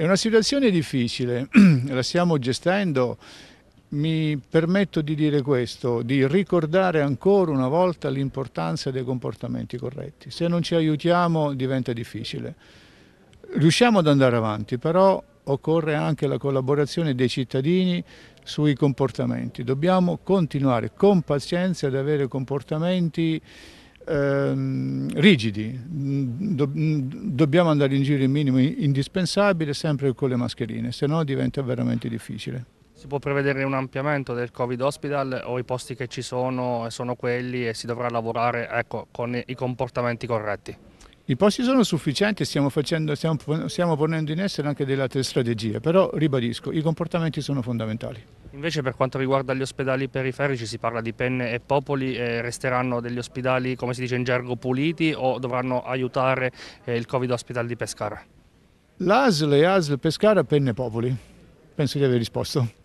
È una situazione difficile, la stiamo gestendo, mi permetto di dire questo, di ricordare ancora una volta l'importanza dei comportamenti corretti. Se non ci aiutiamo diventa difficile. Riusciamo ad andare avanti, però occorre anche la collaborazione dei cittadini sui comportamenti. Dobbiamo continuare con pazienza ad avere comportamenti ehm, rigidi, Mm, do, mm, dobbiamo andare in giro il minimo indispensabile sempre con le mascherine, se no diventa veramente difficile. Si può prevedere un ampliamento del Covid Hospital o i posti che ci sono sono quelli e si dovrà lavorare ecco, con i comportamenti corretti? I posti sono sufficienti stiamo, facendo, stiamo, stiamo ponendo in essere anche delle altre strategie, però ribadisco, i comportamenti sono fondamentali. Invece per quanto riguarda gli ospedali periferici si parla di penne e popoli, eh, resteranno degli ospedali come si dice in gergo puliti o dovranno aiutare eh, il Covid Hospital di Pescara? L'ASL e ASL Pescara penne e popoli, penso di aver risposto.